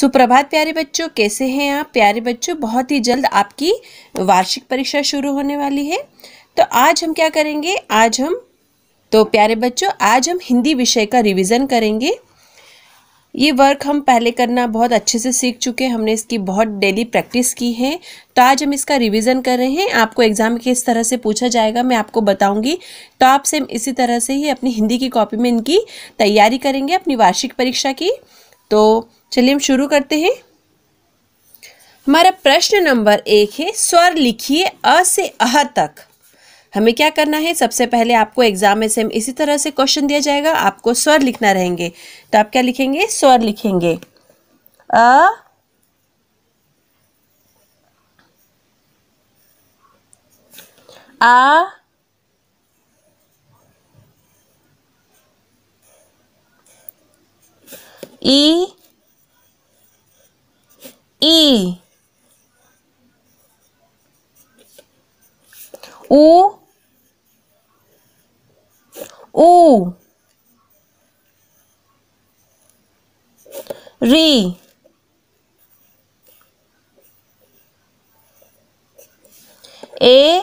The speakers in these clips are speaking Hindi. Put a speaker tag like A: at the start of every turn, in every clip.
A: सुप्रभात प्यारे बच्चों कैसे हैं आप प्यारे बच्चों बहुत ही जल्द आपकी वार्षिक परीक्षा शुरू होने वाली है तो आज हम क्या करेंगे आज हम तो प्यारे बच्चों आज हम हिंदी विषय का रिवीजन करेंगे ये वर्क हम पहले करना बहुत अच्छे से सीख चुके हैं हमने इसकी बहुत डेली प्रैक्टिस की है तो आज हम इसका रिवीजन कर रहे हैं आपको एग्ज़ाम किस तरह से पूछा जाएगा मैं आपको बताऊंगी तो आप सेम इसी तरह से ही अपनी हिंदी की कॉपी में इनकी तैयारी करेंगे अपनी वार्षिक परीक्षा की तो चलिए हम शुरू करते हैं हमारा प्रश्न नंबर एक है स्वर लिखिए अ से अह तक हमें क्या करना है सबसे पहले आपको एग्जाम में सेम इसी तरह से क्वेश्चन दिया जाएगा आपको स्वर लिखना रहेंगे तो आप क्या लिखेंगे स्वर लिखेंगे अ
B: आ ई E U U Re A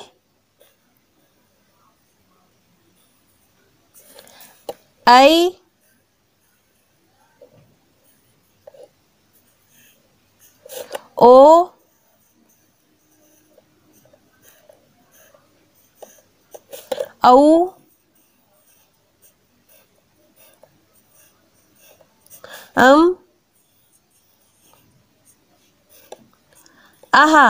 B: I ओ औ अम आहा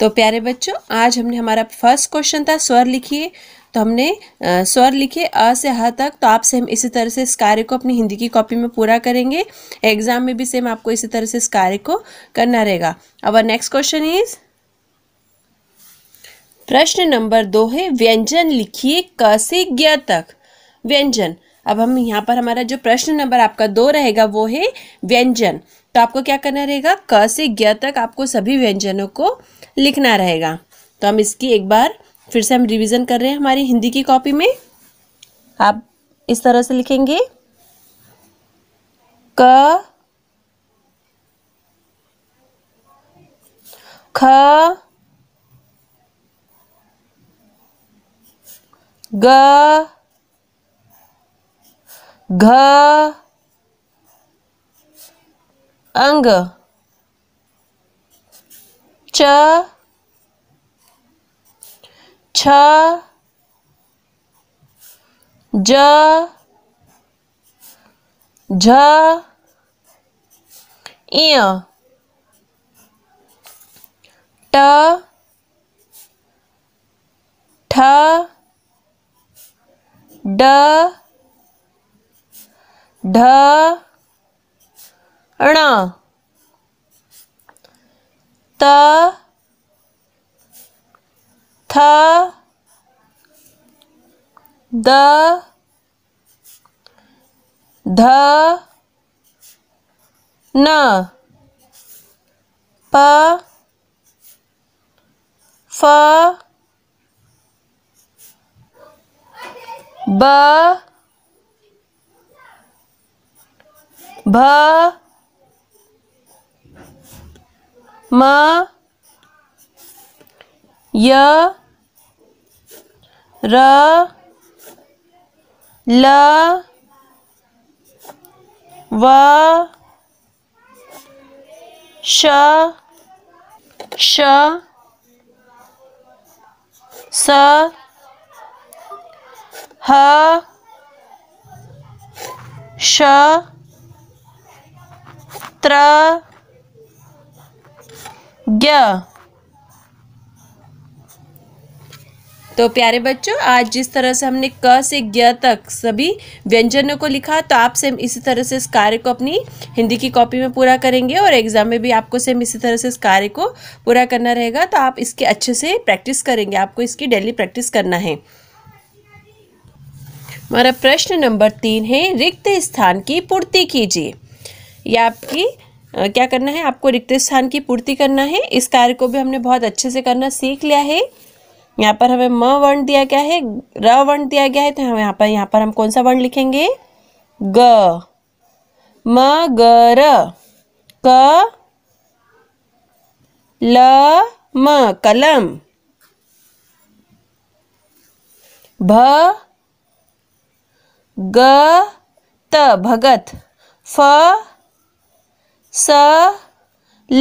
A: तो प्यारे बच्चों आज हमने हमारा फर्स्ट क्वेश्चन था स्वर लिखिए तो हमने स्वर लिखे अ से ह तक तो आप सेम इसी तरह से इस कार्य को अपनी हिंदी की कॉपी में पूरा करेंगे एग्जाम में भी सेम आपको इसी तरह से इस कार्य को करना रहेगा अब नेक्स्ट क्वेश्चन इज़ प्रश्न नंबर दो है व्यंजन लिखिए क से ज्ञ तक व्यंजन अब हम यहाँ पर हमारा जो प्रश्न नंबर आपका दो रहेगा वो है व्यंजन तो आपको क्या करना रहेगा क से ज्ञ तक आपको सभी व्यंजनों को लिखना रहेगा तो हम इसकी एक बार फिर से हम रिवीजन कर रहे हैं हमारी हिंदी की कॉपी में आप इस तरह से लिखेंगे क ख
B: ग घ अंग च छ ज झ इय ट ठ ड ढ ण त द ध न प फ ब भ म य र ल व श श स ह श
A: त्र ज्ञ तो प्यारे बच्चों आज जिस तरह से हमने क से ज्ञ तक सभी व्यंजनों को लिखा तो आप सेम इसी तरह से इस कार्य को अपनी हिंदी की कॉपी में पूरा करेंगे और एग्जाम में भी आपको सेम इसी तरह से इस कार्य को पूरा करना रहेगा तो आप इसके अच्छे से प्रैक्टिस करेंगे आपको इसकी डेली प्रैक्टिस करना है हमारा प्रश्न नंबर तीन है रिक्त स्थान की पूर्ति कीजिए यह आपकी क्या करना है आपको रिक्त स्थान की पूर्ति करना है इस कार्य को भी हमने बहुत अच्छे से करना सीख लिया है यहाँ पर हमें म वर्ण दिया गया है र वर्ण दिया गया है तो हम यहाँ पर यहाँ पर हम कौन सा वर्ण लिखेंगे ग म ग र क ल म कलम भ ग त भगत फ स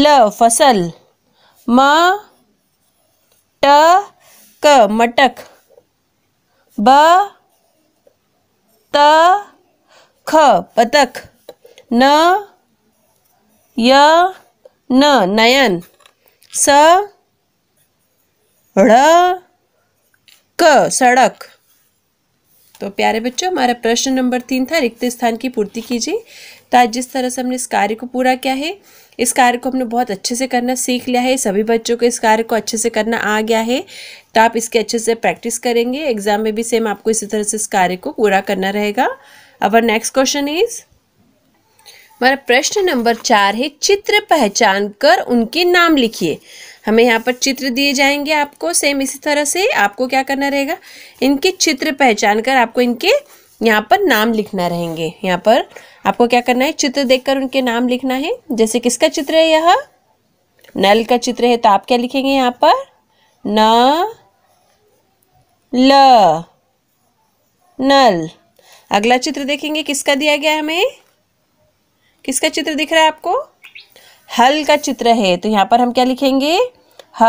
A: ल फसल म ट क मटक ब त ख पतक न य न नयन स ड़ क सड़क तो प्यारे बच्चों हमारा प्रश्न नंबर तीन था रिक्त स्थान की पूर्ति कीजिए तो आज जिस तरह से हमने इस कार्य को पूरा किया है इस कार्य को हमने बहुत अच्छे से करना सीख लिया है सभी बच्चों को इस कार्य को अच्छे से करना आ गया है तो आप इसके अच्छे से प्रैक्टिस करेंगे एग्जाम में भी सेम आपको इसी तरह से इस कार्य को पूरा करना रहेगा अवर नेक्स्ट क्वेश्चन इज़ हमारा प्रश्न नंबर चार है चित्र पहचान कर उनके नाम लिखिए हमें यहाँ पर चित्र दिए जाएंगे आपको सेम इसी तरह से आपको क्या करना रहेगा इनके चित्र पहचान कर आपको इनके यहाँ पर नाम लिखना रहेंगे यहाँ पर आपको क्या करना है चित्र देखकर उनके नाम लिखना है जैसे किसका चित्र है यह नल का चित्र है तो आप क्या लिखेंगे यहाँ पर न ल नल अगला चित्र देखेंगे किसका दिया गया हमें किसका चित्र दिख रहा है आपको हल का चित्र है तो यहाँ पर हम क्या लिखेंगे ह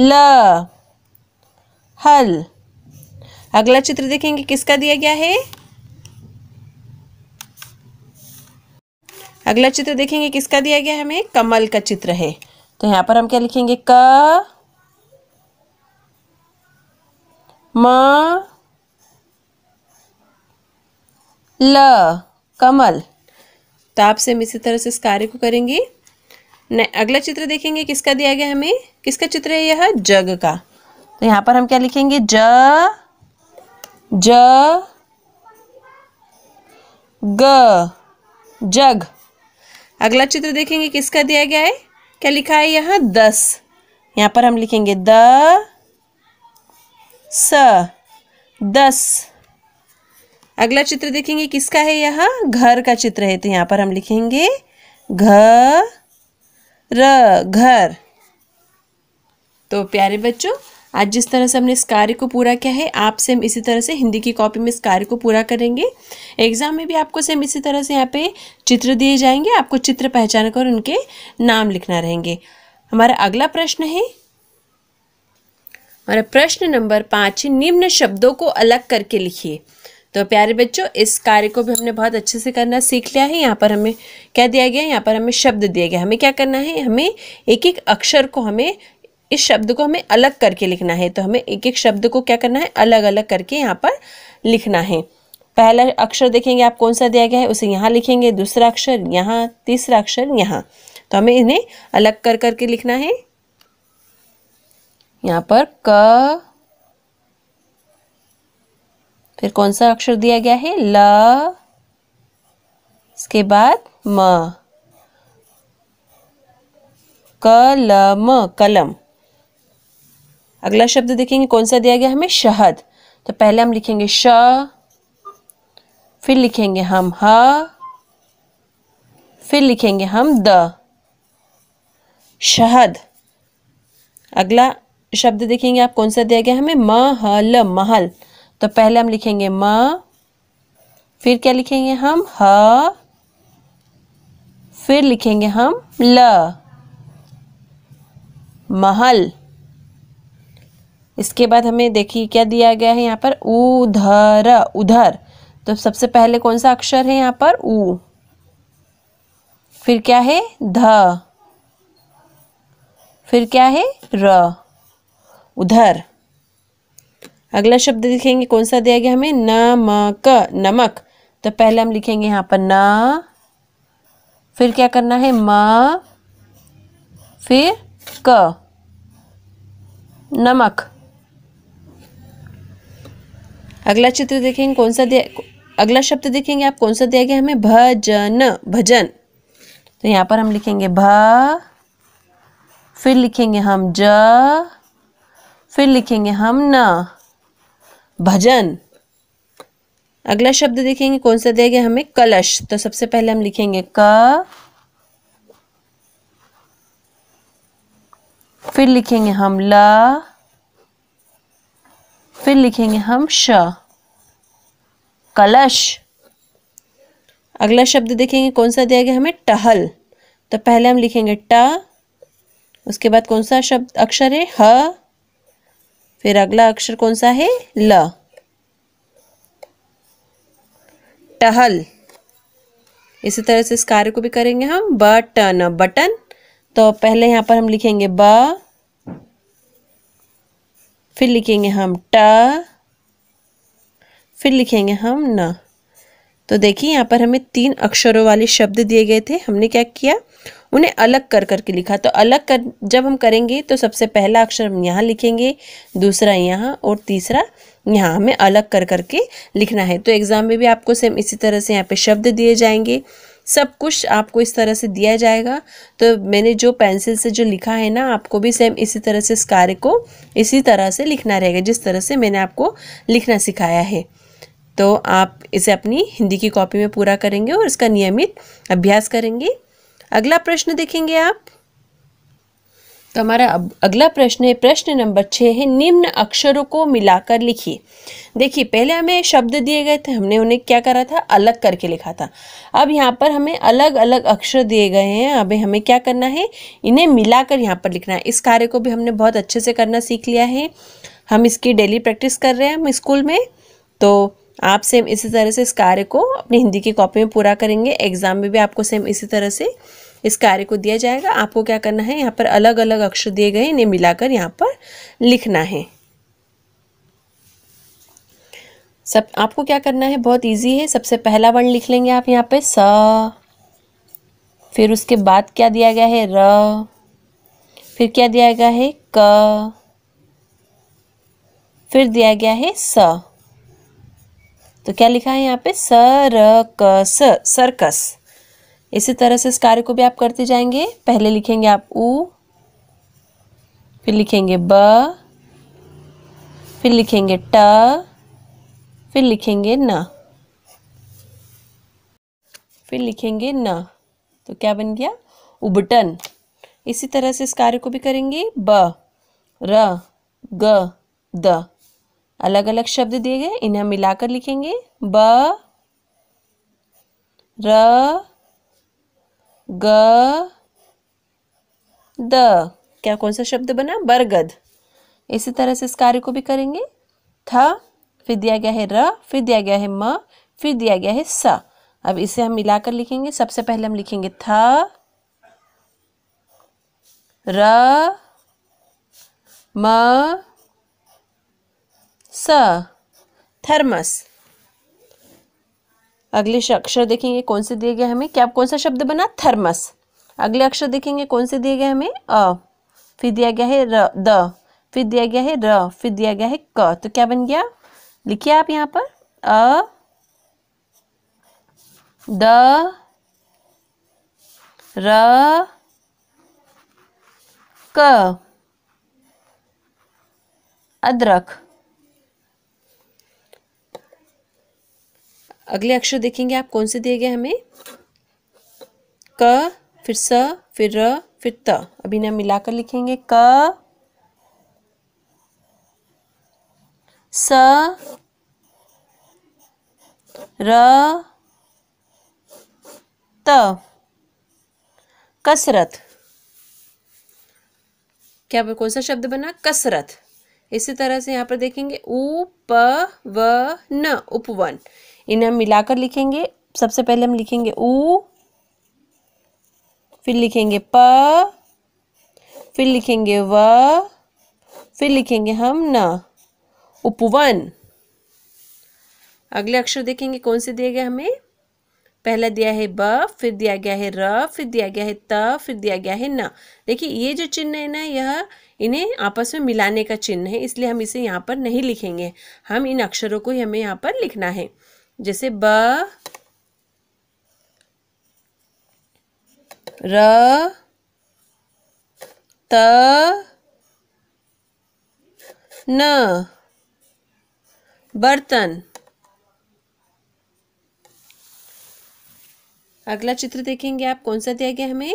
A: ल हल अगला चित्र देखेंगे किसका दिया गया है अगला चित्र देखेंगे किसका दिया गया है हमें कमल का चित्र है तो यहां पर हम क्या लिखेंगे क म ल कमल तो आप सेम इसी तरह से इस कार्य को करेंगे अगला चित्र देखेंगे किसका दिया गया हमें किसका चित्र है यह जग का तो यहाँ पर हम क्या लिखेंगे ज ज ग जग अगला चित्र देखेंगे किसका दिया गया है क्या लिखा है यहाँ दस यहाँ पर हम लिखेंगे द स दस अगला चित्र देखेंगे किसका है यह घर का चित्र है तो यहाँ पर हम लिखेंगे घ र घर तो प्यारे बच्चों आज जिस तरह से हमने इस कार्य को पूरा किया है आप सेम इसी तरह से हिंदी की कॉपी में इस कार्य को पूरा करेंगे एग्जाम में भी आपको सेम इसी तरह से यहाँ पे चित्र दिए जाएंगे आपको चित्र पहचान कर उनके नाम लिखना रहेंगे हमारा अगला प्रश्न है हमारा प्रश्न नंबर पाँच निम्न शब्दों को अलग करके लिखिए तो प्यारे बच्चों इस कार्य को भी हमने बहुत अच्छे से करना सीख लिया है यहाँ पर हमें क्या दिया गया है यहाँ पर हमें शब्द दिया गया हमें क्या करना है हमें एक एक अक्षर को हमें इस शब्द को हमें अलग करके लिखना है तो हमें एक एक शब्द को क्या करना है अलग अलग करके यहाँ पर लिखना है पहला अक्षर देखेंगे आप कौन सा दिया गया है उसे यहाँ लिखेंगे दूसरा अक्षर यहाँ तीसरा अक्षर यहाँ तो हमें इन्हें अलग कर करके लिखना है यहाँ पर क फिर कौन सा अक्षर दिया गया है ल इसके बाद म कलम कलम अगला शब्द देखेंगे कौन सा दिया गया हमें शहद तो पहले हम लिखेंगे श फिर लिखेंगे हम ह फिर लिखेंगे हम द शहद अगला शब्द देखेंगे आप कौन सा दिया गया हमें महल महल तो पहले हम लिखेंगे म फिर क्या लिखेंगे हम ह फिर लिखेंगे हम ल महल इसके बाद हमें देखिए क्या दिया गया है यहाँ पर उधर उधर तो सबसे पहले कौन सा अक्षर है यहाँ पर उ फिर क्या है ध फिर क्या है र उधर अगला शब्द लिखेंगे कौन सा दिया गया हमें नमक नमक तो पहले हम लिखेंगे यहाँ पर न फिर क्या करना है म फिर क नमक अगला चित्र देखेंगे कौन सा दिया अगला शब्द देखेंगे आप कौन सा दिया गया हमें भजन भजन तो यहाँ पर हम लिखेंगे भ फिर लिखेंगे हम ज फिर लिखेंगे हम न भजन अगला शब्द देखेंगे कौन सा दिया गया हमें कलश तो सबसे पहले हम लिखेंगे क फिर लिखेंगे हम ल फिर लिखेंगे हम श कलश अगला शब्द देखेंगे कौन सा दिया गया हमें टहल तो पहले हम लिखेंगे ट उसके बाद कौन सा शब्द अक्षर है ह फिर अगला अक्षर कौन सा है ल टहल इसी तरह से इस कार्य को भी करेंगे हम बटन बटन तो पहले यहां पर हम लिखेंगे ब फिर लिखेंगे हम ट फिर लिखेंगे हम न तो देखिए यहाँ पर हमें तीन अक्षरों वाले शब्द दिए गए थे हमने क्या किया उन्हें अलग कर करके लिखा तो अलग कर जब हम करेंगे तो सबसे पहला अक्षर हम यहाँ लिखेंगे दूसरा यहाँ और तीसरा यहाँ हमें अलग कर करके लिखना है तो एग्ज़ाम में भी आपको सेम इसी तरह से यहाँ पे शब्द दिए जाएंगे सब कुछ आपको इस तरह से दिया जाएगा तो मैंने जो पेंसिल से जो लिखा है ना आपको भी सेम इसी तरह से इस कार्य को इसी तरह से लिखना रहेगा जिस तरह से मैंने आपको लिखना सिखाया है तो आप इसे अपनी हिंदी की कॉपी में पूरा करेंगे और इसका नियमित अभ्यास करेंगे अगला प्रश्न देखेंगे आप तो हमारा अगला प्रश्न है प्रश्न नंबर छः है निम्न अक्षरों को मिलाकर लिखिए देखिए पहले हमें शब्द दिए गए थे हमने उन्हें क्या करा था अलग करके लिखा था अब यहाँ पर हमें अलग अलग अक्षर दिए गए हैं अब हमें क्या करना है इन्हें मिलाकर यहाँ पर लिखना है इस कार्य को भी हमने बहुत अच्छे से करना सीख लिया है हम इसकी डेली प्रैक्टिस कर रहे हैं हम स्कूल में तो आप सेम इसी तरह से इस कार्य को अपनी हिंदी की कॉपी में पूरा करेंगे एग्जाम में भी आपको सेम इसी तरह से इस कार्य को दिया जाएगा आपको क्या करना है यहाँ पर अलग अलग अक्षर दिए गए इन्हें मिलाकर यहाँ पर लिखना है सब आपको क्या करना है बहुत इजी है सबसे पहला वर्ण लिख लेंगे आप यहाँ पे स फिर उसके बाद क्या दिया गया है र फिर क्या दिया गया है क फिर दिया गया है स तो क्या लिखा है यहाँ पे सरकस इसी तरह से इस कार्य को भी आप करते जाएंगे पहले लिखेंगे आप उ फिर लिखेंगे ब फिर लिखेंगे ट फिर लिखेंगे न फिर लिखेंगे न तो क्या बन गया उबटन इसी तरह से इस कार्य को भी करेंगे ब र ग द अलग अलग शब्द दिए गए इन्हें हम मिलाकर लिखेंगे ब र ग द क्या कौन सा शब्द बना बरगद इसी तरह से इस कार्य को भी करेंगे थ फिर दिया गया है र फिर दिया गया है म फिर दिया गया है स अब इसे हम मिलाकर लिखेंगे सबसे पहले हम लिखेंगे थ र म स थर्मस अगले अक्षर देखेंगे कौन से दिए गए हमें क्या कौन सा शब्द बना थर्मस अगले अक्षर देखेंगे कौन से दिए गए हमें अ फिर दिया गया है र द फिर दिया गया है र फिर दिया गया है क तो क्या बन गया लिखिए आप यहाँ पर अ द
B: र क
A: अदरक अगले अक्षर देखेंगे आप कौन से दिए गए हमें क फिर स फिर र फिर त अभी ना मिलाकर लिखेंगे क स र त कसरत क्या पर कौन सा शब्द बना कसरत इसी तरह से यहाँ पर देखेंगे उप व न उपवन इन्हें हम मिलाकर लिखेंगे सबसे पहले हम लिखेंगे उ फिर लिखेंगे प फिर लिखेंगे व फिर लिखेंगे हम न उपवन अगले अक्षर देखेंगे कौन से दिए गए हमें पहला दिया है ब फिर दिया गया है र फिर दिया गया है त फिर दिया गया है न देखिए ये जो चिन्ह है ना यह इन्हें आपस में मिलाने का चिन्ह है इसलिए हम इसे यहाँ पर नहीं लिखेंगे हम इन अक्षरों को हमें यहाँ पर लिखना है जैसे ब र त न बर्तन अगला चित्र देखेंगे आप कौन सा दिया गया हमें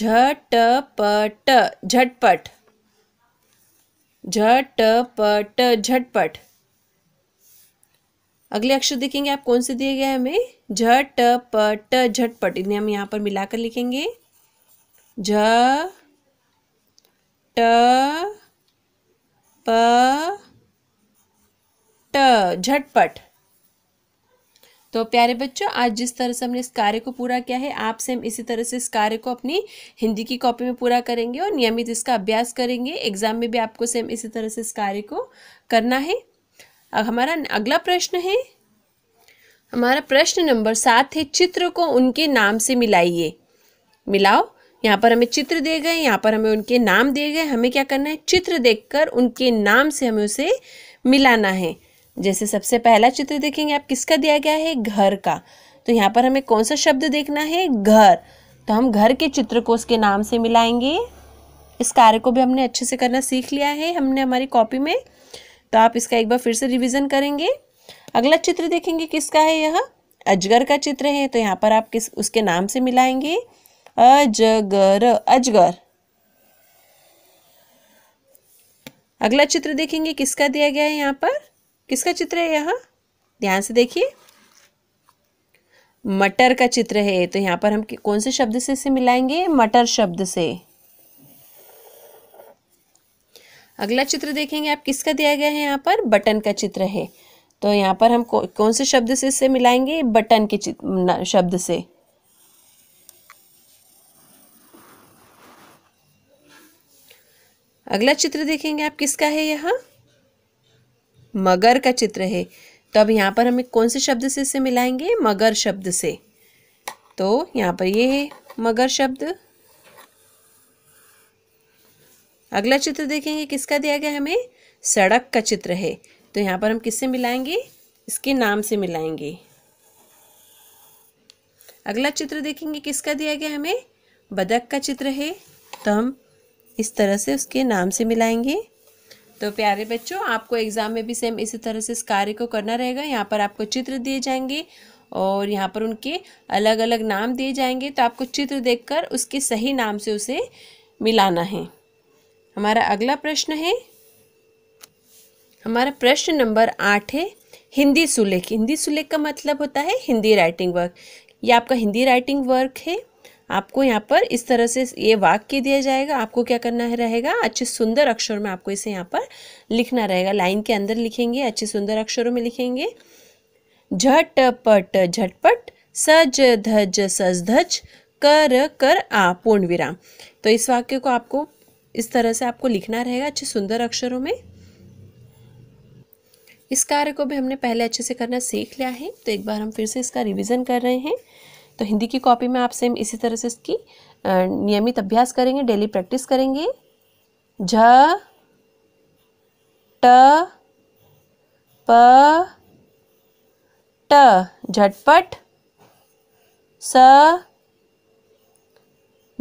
A: झटपट झट पट झटपट अगले अक्षर देखेंगे आप कौन से दिए गए हमें झट पट झटपट इन्हें हम यहाँ पर मिलाकर लिखेंगे झ ट प ट झटपट तो प्यारे बच्चों आज जिस तरह से हमने इस कार्य को पूरा किया है आपसे हम इसी तरह से इस कार्य को अपनी हिंदी की कॉपी में पूरा करेंगे और नियमित इसका अभ्यास करेंगे एग्जाम में भी आपको सेम इसी तरह से इस कार्य को करना है अब हमारा अगला प्रश्न है हमारा प्रश्न नंबर सात है चित्र को उनके नाम से मिलाइए मिलाओ यहाँ पर हमें चित्र दिए गए यहाँ पर हमें उनके नाम दिए गए हमें क्या करना है चित्र देखकर उनके नाम से हमें उसे मिलाना है जैसे सबसे पहला चित्र देखेंगे आप किसका दिया गया है घर का तो यहाँ पर हमें कौन सा शब्द देखना है घर तो हम घर के चित्र को उसके नाम से मिलाएंगे इस कार्य को भी हमने अच्छे से करना सीख लिया है हमने हमारी कॉपी में तो आप इसका एक बार फिर से रिविज़न करेंगे अगला चित्र देखेंगे किसका है यह अजगर का चित्र है तो यहाँ पर आप किस उसके नाम से मिलाएंगे अजगर अजगर अगला चित्र देखेंगे किसका दिया गया है यहाँ पर किसका चित्र है यह ध्यान से देखिए मटर का चित्र है तो यहाँ पर हम कौन से शब्द से इसे मिलाएंगे मटर शब्द से अगला चित्र देखेंगे आप किसका दिया गया है यहाँ पर बटन का चित्र है तो यहाँ पर हम कौन से शब्द से इससे मिलाएंगे बटन के शब्द से अगला चित्र देखेंगे आप किसका है यहाँ मगर का चित्र है तो अब यहाँ पर हमें कौन से शब्द से इसे मिलाएंगे मगर शब्द से तो यहाँ पर ये है मगर शब्द अगला चित्र देखेंगे किसका दिया गया हमें सड़क का चित्र है तो यहाँ पर हम किससे मिलाएंगे इसके नाम से मिलाएंगे अगला चित्र देखेंगे किसका दिया गया हमें बदक का चित्र है तो हम इस तरह से उसके नाम से मिलाएंगे तो प्यारे बच्चों आपको एग्ज़ाम में भी सेम इसी तरह से इस कार्य को करना रहेगा यहाँ पर आपको चित्र दिए जाएंगे और यहाँ पर उनके अलग अलग नाम दिए जाएंगे तो आपको चित्र देखकर उसके सही नाम से उसे मिलाना है हमारा अगला प्रश्न है हमारा प्रश्न नंबर आठ है हिंदी सुलेख हिंदी सुलेख का मतलब होता है हिंदी राइटिंग वर्क ये आपका हिंदी राइटिंग वर्क है आपको यहाँ पर इस तरह से ये वाक्य दिया जाएगा आपको क्या करना है रहेगा अच्छे सुंदर अक्षरों में आपको इसे यहाँ पर लिखना रहेगा लाइन के अंदर लिखेंगे अच्छे सुंदर अक्षरों में लिखेंगे झटपट झटपट सज धज सज धज कर कर आ पूर्ण विराम तो इस वाक्य को आपको इस तरह से आपको लिखना रहेगा अच्छे सुंदर अक्षरों में इस कार्य को भी हमने पहले अच्छे से करना सीख लिया है तो एक बार हम फिर से इसका रिवीजन कर रहे हैं तो हिंदी की कॉपी में आप सेम इसी तरह से इसकी नियमित अभ्यास करेंगे डेली प्रैक्टिस करेंगे झ ट प
B: ट झटपट स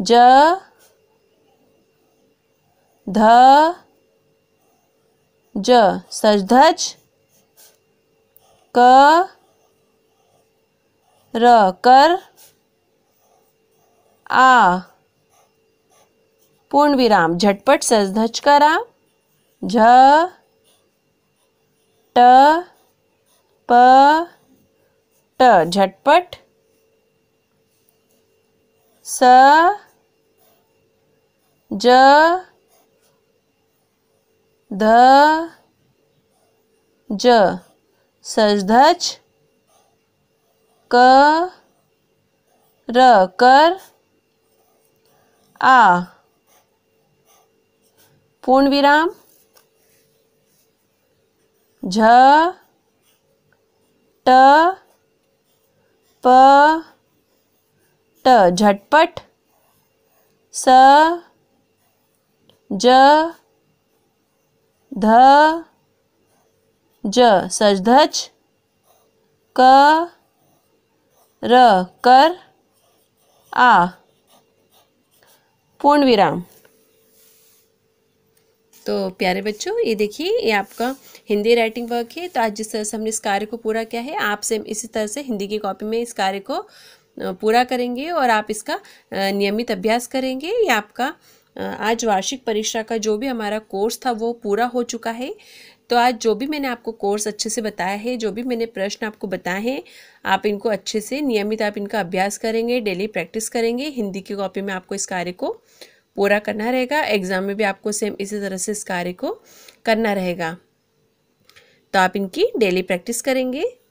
B: ज ध
A: ज सजधज क र कर आ पूर्ण विराम झटपट सजधज करा झ ट प
B: ट झटपट स ज ध ज सजधज
A: क र कर आ पूर्ण विराम झ ट
B: प ट झटपट स ज ध ज धज क
A: र कर आ पूर्ण विराम तो प्यारे बच्चों ये देखिए ये आपका हिंदी राइटिंग वर्क है तो आज जिस तरह से हमने इस कार्य को पूरा किया है आप सेम इसी तरह से हिंदी की कॉपी में इस कार्य को पूरा करेंगे और आप इसका नियमित अभ्यास करेंगे ये आपका आज वार्षिक परीक्षा का जो भी हमारा कोर्स था वो पूरा हो चुका है तो आज जो भी मैंने आपको कोर्स अच्छे से बताया है जो भी मैंने प्रश्न आपको बताए हैं आप इनको अच्छे से नियमित आप इनका अभ्यास करेंगे डेली प्रैक्टिस करेंगे हिंदी की कॉपी में आपको इस कार्य को पूरा करना रहेगा एग्ज़ाम में भी आपको सेम इसी तरह से इस कार्य को करना रहेगा तो आप इनकी डेली प्रैक्टिस करेंगे